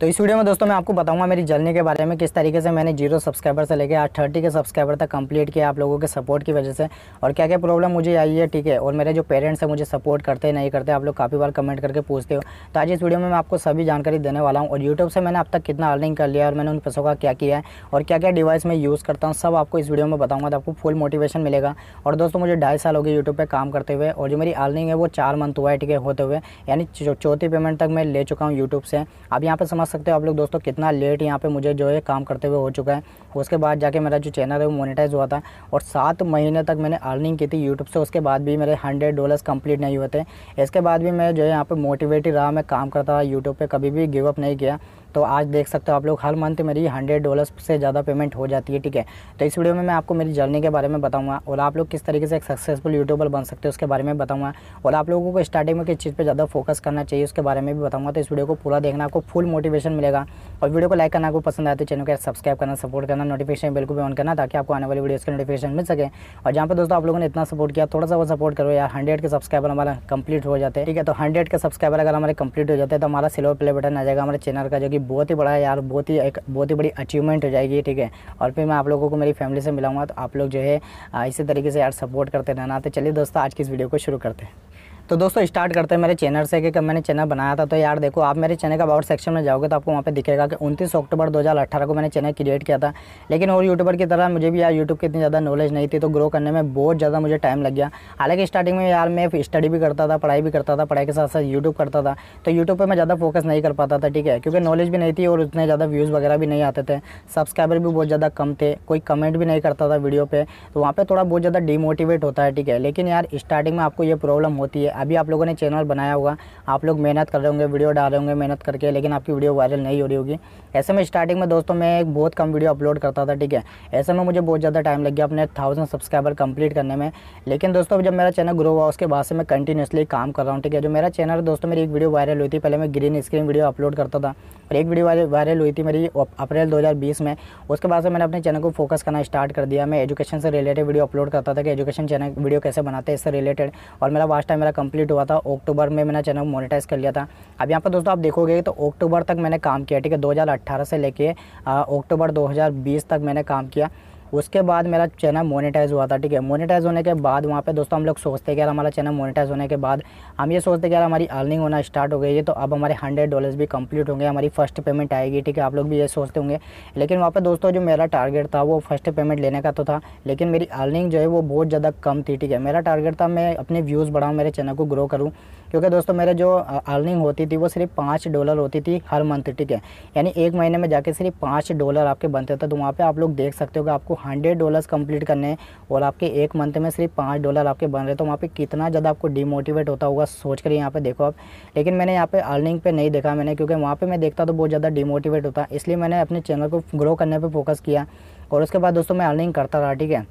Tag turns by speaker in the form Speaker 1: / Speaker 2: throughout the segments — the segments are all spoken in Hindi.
Speaker 1: तो इस वीडियो में दोस्तों मैं आपको बताऊंगा मेरी जर्नी के बारे में किस तरीके से मैंने जीरो सब्सक्राइबर से लेकर आठ थर्टी के सब्सक्राइबर तक कंप्लीट किया आप लोगों के सपोर्ट की वजह से और क्या क्या प्रॉब्लम मुझे आई है ठीक है और मेरे जो पेरेंट्स हैं मुझे सपोर्ट करते नहीं करते आप लोग काफ़ी बार कमेंट करके पूछते हो तो आज इस वीडियो में मैं आपको सभी जानकारी देने वाला हूँ और यूट्यूब से मैंने अब तक कितना अर्निंग कर लिया और मैंने उन पैसों का क्या किया है और क्या क्या डिवाइस मैं यूज़ करता हूँ सब आपको इस वीडियो में बताऊँगा तो आपको फुल मोटिवेशन मिलेगा और दोस्तों मुझे ढाई साल हो गए यूट्यूब पर काम करते हुए और जो मेरी अर्निंग है वो चार मंथ हुआ है ठीक है होते हुए यानी चौथी पेमेंट तक मैं ले चुका हूँ यूट्यूब से अब यहाँ पर समझ सकते हो आप लोग दोस्तों कितना लेट यहाँ पे मुझे जो है काम करते हुए हो चुका है उसके बाद जाके मेरा जो चैनल है वो मोनेटाइज हुआ था और सात महीने तक मैंने अर्निंग की थी यूट्यूब से उसके बाद भी मेरे हंड्रेड डॉलर्स कंप्लीट नहीं हुए थे इसके बाद भी मैं जो है यहाँ पर मोटिवेटेड रहा मैं काम करता रहा यूट्यूब पर कभी भी गिवअप नहीं किया तो आज देख सकते हो आप लोग हर मंथ मेरी हंड्रेड डॉलर्स से ज़्यादा पेमेंट हो जाती है ठीक है तो इस वीडियो में मैं आपको मेरी जर्नी के बारे में बताऊंगा और आप लोग किस तरीके से एक सक्सेसफुल यूट्यूबर बन सकते हो उसके बारे में बताऊंगा और आप लोगों को स्टार्टिंग में किस चीज़ पर ज़्यादा फोकस करना चाहिए उसके बारे में भी बताऊँगा तो इस वीडियो को पूरा देखना आपको फुल मोटिवेशन नोटिफिकेशन मिलेगा और वीडियो को लाइक करना आपको पसंद आया तो चैनल को सब्सक्राइब करना सपोर्ट करना नोटिफिकेशन बिल्कुल भी ऑन करना ताकि आपको आने वाली वीडियो के नोटिफिकेशन मिल सके और जहाँ पर दोस्तों आप लोगों ने इतना सपोर्ट किया थोड़ा सा वो सपोर्ट करो यार हंड्रेड के सब्सक्राइबर हमारा कंप्लीट हो जाते हैं ठीक है तो हंड्रेड के सब्सक्राइबर अगर हमारे कंप्लीट हो जाते हैं तो हमारा सिल्वर प्ले बटन आ जाएगा हमारे चैनल का जो कि बहुत ही बड़ा है यार बहुत ही एक बहुत ही बड़ी अचीवमेंट हो जाएगी ठीक है और फिर मैं आप लोगों को मेरी फैमिली से मिलाऊंगा तो आप लोग जो है इसी तरीके से यार सपोर्ट करते रहना तो चलिए दोस्तों आज की इस वीडियो को शुरू करते हैं तो दोस्तों स्टार्ट करते हैं मेरे चैनल से कि कब मैंने चैनल बनाया था तो यार देखो आप मेरे चैनल का अबाउट सेक्शन में जाओगे तो आपको वहाँ पे दिखेगा कि उनतीस अक्टूबर 2018 को मैंने चैनल क्रिएट किया था लेकिन और यूट्यूबर की तरह मुझे भी यार यूट्यूब की इतनी ज़्यादा नॉलेज नहीं थी तो ग्रो करने में बहुत ज़्यादा मुझे टाइम लग गया हालांकि स्टार्टिंग में यार मैं स्टडी भी करता था पढ़ाई भी करता था पढ़ाई के साथ साथ यूट्यूब करता था तो यूट्यूब पर मैं ज़्यादा फोकस नहीं कर पाता था ठीक है क्योंकि नॉलेज भी नहीं थी और उतने ज़्यादा व्यूज़ वगैरह भी नहीं आते थे सब्सक्राइबर भी बहुत ज़्यादा कम थे कोई कमेंट भी नहीं करता था वीडियो पर तो वहाँ पर थोड़ा बहुत ज़्यादा डिमोटिवेट होता है ठीक है लेकिन यार स्टार्टिंग में आपको ये प्रॉब्लम होती है अभी आप लोगों ने चैनल बनाया होगा आप लोग मेहनत कर रहे होंगे वीडियो डाल रहे होंगे मेहनत करके लेकिन आपकी वीडियो वायरल नहीं हो रही होगी ऐसे में स्टार्टिंग में दोस्तों मैं एक बहुत कम वीडियो अपलोड करता था ठीक है ऐसे में मुझे बहुत ज़्यादा टाइम लग गया अपने थाउजेंड सब्सक्राइबर कंप्लीट करने में लेकिन दोस्तों जब मेरा चैनल ग्रो हुआ उसके बाद से मैं कंटिन्यूसली काम कर रहा हूँ ठीक है जो मेरा चैनल दोस्तों मेरी एक वीडियो वायरल हुई थी पहले मैं ग्रीन स्क्रीन वीडियो अपलोड करता था और एक वीडियो वायरल हुई थी मेरी अप्रैल दो में उसके बाद से मैंने अपने चैनल को फोकस करना स्टार्ट कर दिया मैं एजुकेशन से रिलेटेड वीडियो अपलोड करता था कि एजुकेशन चैनल वीडियो कैसे बनाते हैं इससे रिलेटेड और मेरा वास्ट टाइम मेरा कंप्लीट हुआ था अक्टूबर में मैंने चैनल मोनिटाइज कर लिया था अब यहाँ पर दोस्तों आप देखोगे तो अक्टूबर तक मैंने काम किया ठीक है 2018 से लेके अक्टूबर 2020 तक मैंने काम किया उसके बाद मेरा चैनल मोनेटाइज हुआ था ठीक है मोनेटाइज होने के बाद वहाँ पे दोस्तों हम लोग सोचते कि यार हमारा चैनल मोनेटाइज होने के बाद हम ये सोचते कि यार हमारी अर्निंग होना स्टार्ट हो गई है तो अब हमारे हंड्रेड डॉलर्स भी कंप्लीट होंगे हमारी फर्स्ट पेमेंट आएगी ठीक है आप लोग भी ये सोचते होंगे लेकिन वहाँ पर दोस्तों जो मेरा टारगेट था वो फर्स्ट पेमेंट लेने का तो था लेकिन मेरी अर्निंग जो है वो बहुत ज़्यादा कम थी ठीक है मेरा टारगेट था मैं अपने व्यूज़ बढ़ाऊँ मेरे चैनल को ग्रो करूँ क्योंकि दोस्तों मेरे जो अर्निंग होती थी वो सिर्फ पाँच डॉलर होती थी हर मंथ ठीक है यानी एक महीने में जाके सिर्फ पाँच डॉलर आपके बनते थे तो वहाँ पर आप लोग देख सकते हो कि आपको हंड्रेड डॉलर्स कंप्लीट करने हैं और आपके एक मंथ में सिर्फ पाँच डॉलर आपके बन रहे तो वहाँ पे कितना ज़्यादा आपको डिमोटिवेट होता होगा सोच कर यहाँ पे देखो आप लेकिन मैंने यहाँ पे अर्निंग पे नहीं देखा मैंने क्योंकि वहाँ पे मैं देखता तो बहुत ज़्यादा डिमोटिवेट होता इसलिए मैंने अपने चैनल को ग्रो करने पर फोकस किया और उसके बाद दोस्तों मैं अर्निंग करता रहा ठीक है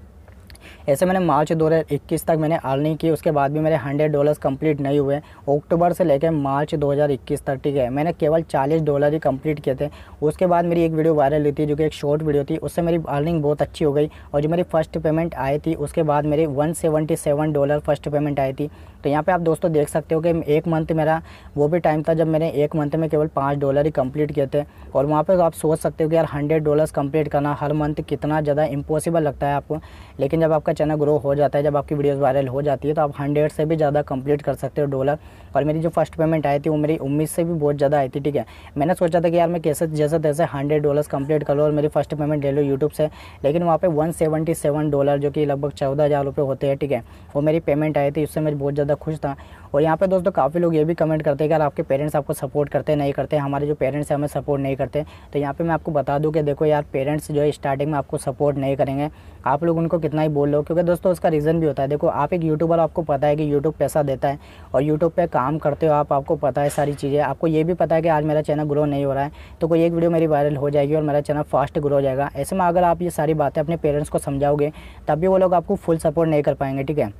Speaker 1: ऐसे मैंने मार्च 2021 तक मैंने अर्निंग की उसके बाद भी मेरे हंड्रेड डॉलर्स कंप्लीट नहीं हुए अक्टूबर से लेकर मार्च 2021 तक ठीक है मैंने केवल 40 डॉलर ही कंप्लीट किए थे उसके बाद मेरी एक वीडियो वायरल हुई थी जो कि एक शॉर्ट वीडियो थी उससे मेरी अर्निंग बहुत अच्छी हो गई और जो मेरी फर्स्ट पेमेंट आई थी उसके बाद मेरी वन डॉलर फर्स्ट पेमेंट आई थी तो यहाँ पे आप दोस्तों देख सकते हो कि एक मंथ मेरा वो भी टाइम था जब मैंने एक मंथ में केवल पाँच डॉलर ही कंप्लीट किए थे और वहाँ पर आप सोच सकते हो कि यार हंड्रेड डॉलर्स कंप्लीट करना हर मंथ कितना ज़्यादा इम्पॉसिबल लगता है आपको लेकिन जब आपका चैनल ग्रो हो जाता है जब आपकी वीडियोज़ वायरल हो जाती है तो आप हंड्रेड से भी ज़्यादा कंप्लीट कर सकते हो डॉलर और मेरी जो फर्स्ट पेमेंट आई थी वो मेरी उम्मीद से भी बहुत ज़्यादा आई थी ठीक है मैंने सोचा था कि यार मैं कैसे जैसे तैसे हंड्रेड डॉलर्स कम्प्लीट कर लो और मेरी फर्स्ट पेमेंट ले लो यूट्यूब से लेकिन वहाँ पर वन डॉलर जो कि लगभग चौदह हज़ार होते हैं ठीक है वो मेरी पेमेंट आई थी उससे मेरी बहुत ज़्यादा ज़्यादा खुश था और यहाँ पे दोस्तों काफ़ी लोग ये भी कमेंट करते हैं कि यार आपके पेरेंट्स आपको सपोर्ट करते नहीं करते हमारे जो पेरेंट्स हैं हमें सपोर्ट नहीं करते तो यहाँ पे मैं आपको बता दूँ कि देखो यार पेरेंट्स जो है स्टार्टिंग में आपको सपोर्ट नहीं करेंगे आप लोग उनको कितना ही बोल लो क्योंकि दोस्तों उसका रीज़न भी होता है देखो आप एक यूट्यूबर आपको पता है कि यूट्यूब पैसा देता है और यूट्यूब पर काम करते हो आप आपको पता है सारी चीज़ें आपको ये भी पता है कि आज मेरा चैनल ग्रो नहीं हो रहा है तो कोई एक वीडियो मेरी वायरल हो जाएगी और मेरा चैनल फास्ट ग्रो हो जाएगा ऐसे में अगर आप ये सारी बातें अपने पेरेंट्स को समझाओगे तब भी वो लोग आपको फुल सपोर्ट नहीं कर पाएंगे ठीक है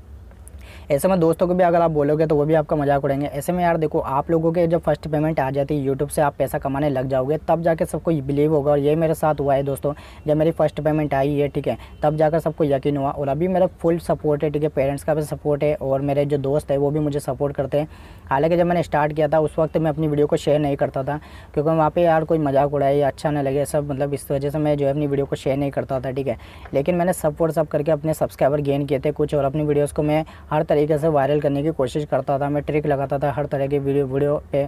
Speaker 1: ऐसे में दोस्तों को भी अगर आप बोलोगे तो वो भी आपका मजाक उड़ेंगे ऐसे में यार देखो आप लोगों के जब फर्स्ट पेमेंट आ जाती है यूट्यूब से आप पैसा कमाने लग जाओगे तब जाकर सबको बिलीव होगा और ये मेरे साथ हुआ है दोस्तों जब मेरी फर्स्ट पेमेंट आई है ठीक है तब जाकर सबको यकीन हुआ और अभी मेरा फुल सपोर्ट है ठीक है पेरेंट्स का भी सपोर्ट है और मेरे जो दोस्त है वो भी मुझे सपोर्ट करते हैं हालांकि जब मैंने स्टार्ट किया था उस वक्त मैं अपनी वीडियो को शेयर नहीं करता था क्योंकि वहाँ पर यार कोई मजाक उड़ाए या अच्छा ना लगे सब मतलब इस वजह से मैं जो है अपनी वीडियो को शेयर नहीं करता था ठीक है लेकिन मैंने सपोर्ट सब करके अपने सब्सक्राइबर गेन किए थे कुछ और अपनी वीडियोज़ को मैं हर तरह तरीके से वायरल करने की कोशिश करता था मैं ट्रिक लगाता था हर तरह के वीडियो वीडियो पे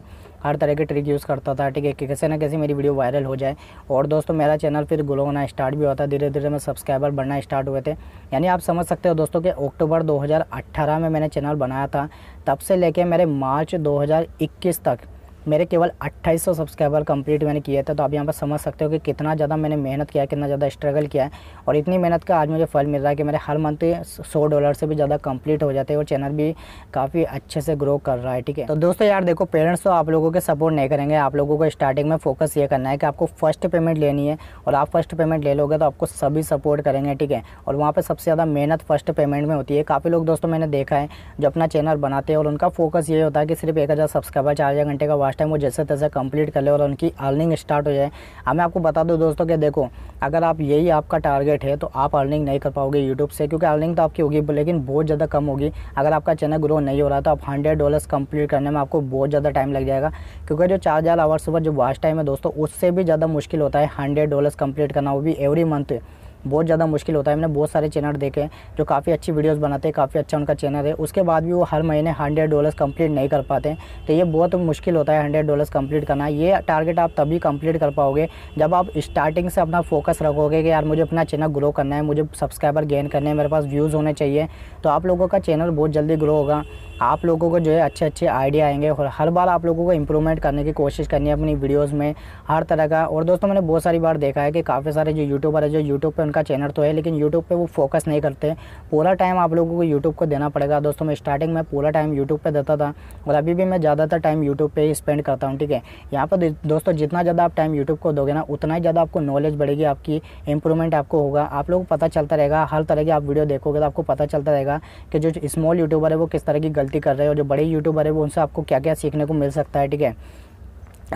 Speaker 1: हर तरह के ट्रिक यूज़ करता था ठीक है कि कैसे ना कैसे मेरी वीडियो वायरल हो जाए और दोस्तों मेरा चैनल फिर ग्लो होना स्टार्ट भी हुआ था धीरे धीरे मैं सब्सक्राइबर बढ़ना स्टार्ट हुए थे यानी आप समझ सकते हो दोस्तों कि अक्टूबर 2018 में मैंने चैनल बनाया था तब से लेके मेरे मार्च 2021 तक मेरे केवल 2800 सब्सक्राइबर कंप्लीट मैंने किया था तो आप यहाँ पर समझ सकते हो कि कितना ज़्यादा मैंने मेहनत किया कितना ज़्यादा स्ट्रगल किया है और इतनी मेहनत का आज मुझे फल मिल रहा है कि मेरे हर मंथ सौ डॉलर से भी ज़्यादा कंप्लीट हो जाते हैं और चैनल भी काफ़ी अच्छे से ग्रो कर रहा है ठीक है तो दोस्तों यार देखो पेरेंट्स तो आप लोगों के सपोर्ट नहीं करेंगे आप लोगों को स्टार्टिंग में फोकस ये करना है कि आपको फर्स्ट पेमेंट लेनी है और आप फर्स्ट पेमेंट ले लोगे तो आपको सभी सपोर्ट करेंगे ठीक है और वहाँ पर सबसे ज़्यादा मेहनत फर्स्ट पेमेंट में होती है काफ़ी लोग दोस्तों मैंने देखा है जो अपना चैनल बनाते हैं और उनका फोकस ये होता है कि सिर्फ एक सब्सक्राइबर चार घंटे का फर्स्ट टाइम वो जैसे तैसे कंप्लीट कर ले और उनकी अर्निंग स्टार्ट हो जाए अब मैं आपको बता दूँ दोस्तों कि देखो अगर आप यही आपका टारगेट है तो आप अर्निंग नहीं कर पाओगे यूट्यूब से क्योंकि अर्निंग तो आपकी होगी लेकिन बहुत ज़्यादा कम होगी अगर आपका चैनल ग्रो नहीं हो रहा तो आप हंड्रेड डॉलर्स कंप्लीट करने में आपको बहुत ज़्यादा टाइम लग जाएगा क्योंकि जो चार हज़ार आवर्स पर जो वास्ट टाइम है दोस्तों उससे भी ज़्यादा मुश्किल होता है हंड्रेड डॉलर्स कंप्लीट करना वो भी एवरी मंथ बहुत ज़्यादा मुश्किल होता है मैंने बहुत सारे चैनल देखे जो काफ़ी अच्छी वीडियोस बनाते हैं काफ़ी अच्छा उनका चैनल है उसके बाद भी वो हर महीने हंड्रेड डॉलर्स कंप्लीट नहीं कर पाते तो ये बहुत मुश्किल होता है हंड्रेड डॉलर्स कंप्लीट करना ये टारगेट आप तभी कंप्लीट कर पाओगे जब आप स्टार्टिंग से अपना फोकस रखोगे कि यार मुझे अपना चैनल ग्रो करना है मुझे सब्सक्राइबर गेन करने हैं मेरे पास व्यूज़ होने चाहिए तो आप लोगों का चैनल बहुत जल्दी ग्रो होगा आप लोगों को जो है अच्छे अच्छे आइडिया आएंगे और हर बार आप लोगों को इम्प्रूवमेंट करने की कोशिश करनी है अपनी वीडियोज़ में हर तरह का और दोस्तों मैंने बहुत सारी बार देखा है कि काफ़ी सारे जो यूट्यूबर है जो यूट्यूब पर उनका चैनल तो है लेकिन यूट्यूब पर वो फोकस नहीं करते पूरा टाइम आप लोगों को यूट्यूब को देना पड़ेगा दोस्तों मैं स्टार्टिंग में पूरा टाइम यूट्यूब पर देता था और अभी भी मैं ज़्यादातर टाइम यूट्यूब पर ही स्पेंड करता हूँ ठीक है यहाँ पर दोस्तों जितना ज़्यादा आप टाइम यूट्यूब को दोगे ना उतना ही ज़्यादा आपको नॉलेज बढ़ेगी आपकी इंप्रूवमेंट आपको होगा आप लोग को पता चलता रहेगा हर तरह की आप वीडियो देखोगे तो आपको पता चलता रहेगा कि जो स्मॉल यूट्यूबर है वो किस तरह की गलती गलती कर रहे हो जो बड़े यूट्यूबर है वो उनसे आपको क्या क्या सीखने को मिल सकता है ठीक है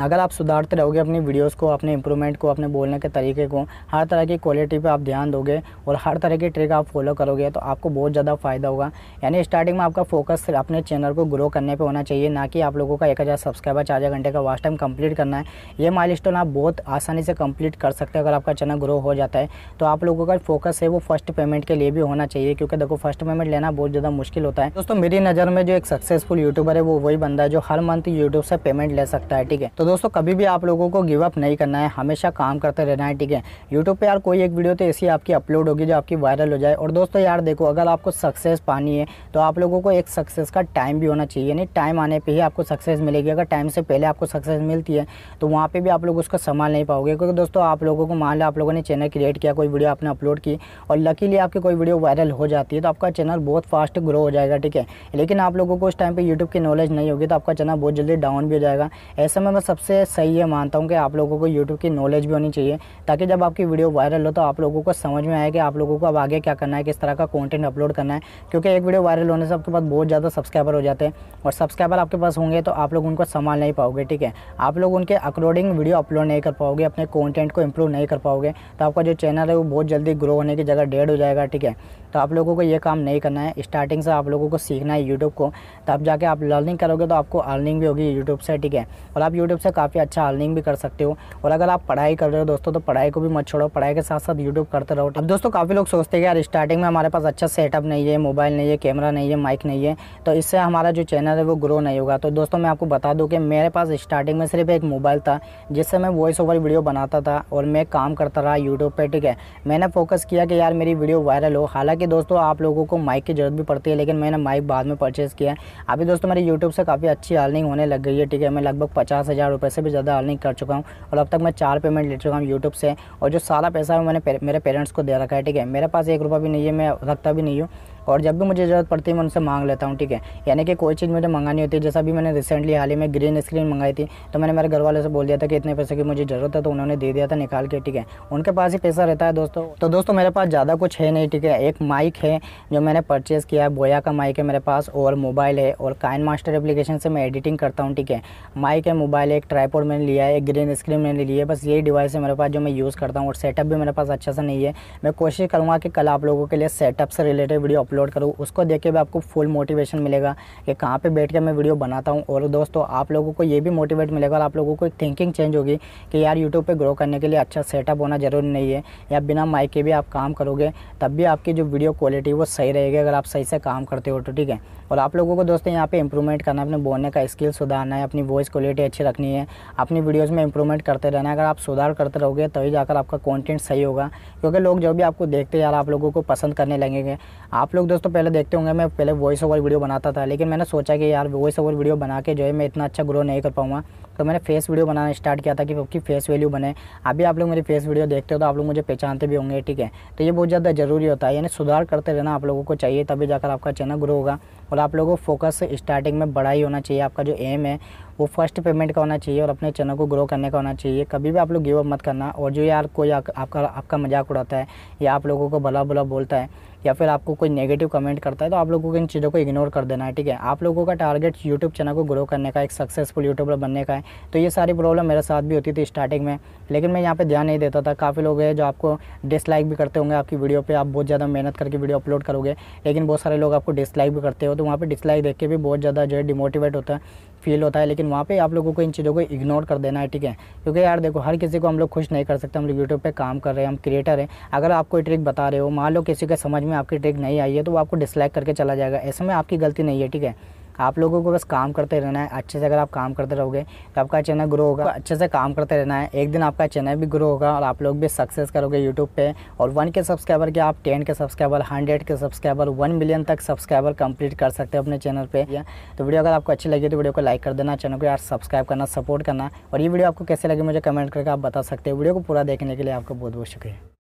Speaker 1: अगर आप सुधारते रहोगे अपनी वीडियोस को अपने इंप्रूवमेंट को अपने बोलने के तरीके को हर तरह की क्वालिटी पे आप ध्यान दोगे और हर तरह की ट्रिक आप फॉलो करोगे तो आपको बहुत ज़्यादा फ़ायदा होगा यानी स्टार्टिंग में आपका फोकस अपने चैनल को ग्रो करने पे होना चाहिए ना कि आप लोगों का एक हज़ार सब्सक्राइबर चार हज़ार घंटे का वास्ट टाइम कम्प्लीट करना है ये माइल आप बहुत आसानी से कम्प्लीट कर सकते हैं अगर आपका चैनल ग्रो हो जाता है तो आप लोगों का फोकस है वो फर्स्ट पेमेंट के लिए भी होना चाहिए क्योंकि देखो फर्स्ट पेमेंट लेना बहुत ज़्यादा मुश्किल होता है दोस्तों मेरी नज़र में जो एक सक्सेसफुल यूट्यूबर है वो वही बंदा है जो हर मंथ यूट्यूब से पेमेंट ले सकता है ठीक है तो तो दोस्तों कभी भी आप लोगों को गिव अप नहीं करना है हमेशा काम करते रहना है ठीक है यूट्यूब पर यार कोई एक वीडियो तो ऐसी आपकी अपलोड होगी जो आपकी वायरल हो जाए और दोस्तों यार देखो अगर आपको सक्सेस पानी है तो आप लोगों को एक सक्सेस का टाइम भी होना चाहिए यानी टाइम आने पर ही आपको सक्सेस मिलेगी अगर टाइम से पहले आपको सक्सेस मिलती है तो वहाँ पर भी आप लोग उसको संभाल नहीं पाओगे क्योंकि दोस्तों आप लोगों को मान लो आप लोगों ने चैनल क्रिएट किया कोई वीडियो आपने अपलोड की और लकीली आपकी कोई वीडियो वायरल हो जाती है तो आपका चैनल बहुत फास्ट ग्रो हो जाएगा ठीक है लेकिन आप लोगों को उस टाइम पर यूट्यूब की नॉलेज नहीं होगी तो आपका चैनल बहुत जल्दी डाउन भी हो जाएगा ऐसे में मैं सबसे सही है मानता हूँ कि आप लोगों को यूट्यूब की नॉलेज भी होनी चाहिए ताकि जब आपकी वीडियो वायरल हो तो आप लोगों को समझ में आए कि आप लोगों को अब आगे क्या करना है किस तरह का कंटेंट अपलोड करना है क्योंकि एक वीडियो वायरल होने से आपके पास बहुत ज़्यादा सब्सक्राइबर हो जाते हैं और सब्सक्राइबर आपके पास होंगे तो आप लोग उनको संभाल नहीं पाओगे ठीक है आप लोग उनके अकॉर्डिंग वीडियो अपलोड नहीं कर पाओगे अपने कॉन्टेंट को इम्प्रूव नहीं कर पाओगे तो आपका जो चैनल है वो बहुत जल्दी ग्रो होने की जगह डेड हो जाएगा ठीक है तो आप लोगों को ये काम नहीं करना है स्टार्टिंग से आप लोगों को सीखना है यूट्यूब को तब जाके आप लर्निंग करोगे तो आपको अर्निंग भी होगी यूट्यूब से ठीक है और आप यूट्यूब से काफ़ी अच्छा अर्निंग भी कर सकते हो और अगर आप पढ़ाई कर रहे हो दोस्तों तो पढ़ाई को भी मत छोड़ो पढ़ाई के साथ साथ यूट्यूब करते रहो अब दोस्तों काफ़ी लोग सोचते हैं यार स्टार्टिंग में हमारे पास अच्छा सेटअप नहीं है मोबाइल नहीं है कैमरा नहीं है माइक नहीं है तो इससे हमारा जो चैनल है वो ग्रो नहीं होगा तो दोस्तों मैं आपको बता दूँ कि मेरे पास स्टार्टिंग में सिर्फ एक मोबाइल था जिससे मैं वॉइस ओवर वीडियो बनाता था और मैं काम करता रहा यूट्यूब पर ठीक है मैंने फोकस किया कि यार मेरी वीडियो वायरल हो हालाँकि दोस्तों आप लोगों को माइक की ज़रूरत भी पड़ती है लेकिन मैंने माइक बाद में परचेज़ किया है अभी दोस्तों मेरे यूट्यूब से काफ़ी अच्छी अर्निंग होने लग गई है ठीक है मैं लगभग पचास हज़ार रुपये से भी ज़्यादा अर्निंग कर चुका हूँ और अब तक मैं चार पेमेंट ले चुका हूँ यूट्यूब से और जो सारा पैसा है मैंने मेरे पेरेंट्स को दे रखा है ठीक है मेरे पास एक रुपये भी नहीं है मैं रखता भी नहीं हूँ और जब भी मुझे ज़रूरत पड़ती है मैं उनसे मांग लेता हूँ ठीक है यानी कि कोई चीज़ मुझे मंगानी होती है जैसा भी मैंने रिसेंटली हाल ही में ग्रीन स्क्रीन मंगाई थी तो मैंने मेरे घर वाले से बोल दिया था कि इतने पैसे की मुझे ज़रूरत है तो उन्होंने दे दिया था निकाल के ठीक है उनके पास ही पैसा रहता है दोस्तों तो दोस्तों मेरे पास ज़्यादा कुछ है नहीं ठीक है एक माइक है जो मैंने परचेज़ किया है बोया का माइक है मेरे पास और मोबाइल है और काइन मास्टर एप्लीकेशन से मैं एडिटिंग करता हूँ ठीक है माइक है मोबाइल एक ट्राईपोर्ड मैंने लिया है एक ग्रीन स्क्रीन मैंने लिया है बस यही डिवाइस है मेरे पास जो मैं यूज़ करता हूँ और सेटअप भी मेरे पास अच्छा सा नहीं है मैं कोशिश करूँगा कि कल आप लोगों के लिए सेटअप से रिलेटेड वीडियो अपलोड करूँ उसको देख के भी आपको फुल मोटिवेशन मिलेगा कि कहाँ पे बैठ के मैं वीडियो बनाता हूँ और दोस्तों आप लोगों को ये भी मोटिवेट मिलेगा और आप लोगों को एक थिंकिंग चेंज होगी कि यार यूट्यूब पर ग्रो करने के लिए अच्छा सेटअप होना ज़रूरी नहीं है या बिना माइक के भी आप काम करोगे तब भी आपकी जो वीडियो क्वालिटी वो सही रहेगी अगर आप सही से काम करते हो तो ठीक है और आप लोगों को दोस्तों यहाँ पे इंप्रूवमेंट करना है अपने बोलने का स्किल सुधारना है अपनी वॉइस क्वालिटी अच्छी रखनी है अपनी वीडियोस में इंप्रूवमेंट करते रहना है अगर आप सुधार करते रहोगे तभी तो जाकर आपका कंटेंट सही होगा क्योंकि लोग जो भी आपको देखते यार आप लोगों को पसंद करने लगेंगे आप लोग लोग दोस्तों पहले देखते होंगे मैं पहले वॉइस ओवर वीडियो बनाता था लेकिन मैंने सोचा कि यार वॉइस ओवर वीडियो बना के जो है मैं इतना अच्छा ग्रो नहीं कर पाऊँगा तो मैंने फेस वीडियो बनाना स्टार्ट किया था कि आपकी फेस वैल्यू बने अभी आप लोग मेरी फेस वीडियो देखते हो तो आप लोग मुझे पहचानते भी होंगे ठीक है तो ये बहुत ज़्यादा ज़रूरी होता है यानी सुधार करते रहना आप लोगों को चाहिए तभी जाकर आपका चैनल ग्रो होगा और आप लोगों को फोकस स्टार्टिंग में बड़ा ही होना चाहिए आपका जो एम है वो फर्स्ट पेमेंट का होना चाहिए और अपने चैनल को ग्रो करने का होना चाहिए कभी भी आप लोग गिव अप मत करना और जो यार कोई आ, आपका आपका मजाक उड़ाता है या आप लोगों को भला भला बोलता है या फिर आपको कोई नेगेटिव कमेंट करता है तो आप लोगों को इन चीज़ों को इग्नोर कर देना है ठीक है आप लोगों का टारगेट यूट्यूब चैनल को ग्रो करने का एक सक्सेसफुल यूट्यूबर बनने का है तो ये सारी प्रॉब्लम मेरे साथ भी होती थी स्टार्टिंग में लेकिन मैं यहाँ पे ध्यान नहीं देता था काफ़ी लोग हैं जो आपको डिसलाइक भी करते होंगे आपकी वीडियो पे आप बहुत ज़्यादा मेहनत करके वीडियो अपलोड करोगे लेकिन बहुत सारे लोग आपको डिसलाइक भी करते हो तो वहाँ पर डिसलाइक देख के भी बहुत ज़्यादा जो है डिमोटिवेट होता है फील होता है लेकिन वहाँ पे आप लोगों को इन चीज़ों को इग्नोर कर देना है ठीक है क्योंकि यार देखो हर किसी को हम लोग खुश नहीं कर सकते हम लोग यूट्यूब पे काम कर रहे हैं हम क्रिएटर हैं अगर आप कोई ट्रिक बता रहे हो मान लो किसी के समझ में आपकी ट्रिक नहीं आई है तो वो आपको डिसलाइक करके चला जाएगा ऐसे में आपकी गलती नहीं है ठीक है आप लोगों को बस काम करते रहना है अच्छे से अगर आप काम करते रहोगे तो आपका चैनल ग्रो होगा अच्छे से काम करते रहना है एक दिन आपका चैनल भी ग्रो होगा और आप लोग भी सक्सेस करोगे यूट्यूब पे और वन के सब्सक्राइबर के आप ten K subscriber hundred K subscriber one million तक सब्सक्राइबर कंप्लीट कर सकते हो अपने चैनल पर तो वीडियो अगर आपको अच्छी लगी तो वीडियो को लाइक कर देना चैनल को यार सब्सक्राइब करना सपोर्ट करना और ये वीडियो आपको कैसे लगे मुझे कमेंट करके आप बता सकते हो वीडियो को पूरा देखने के लिए आपका बहुत बहुत शुक्रिया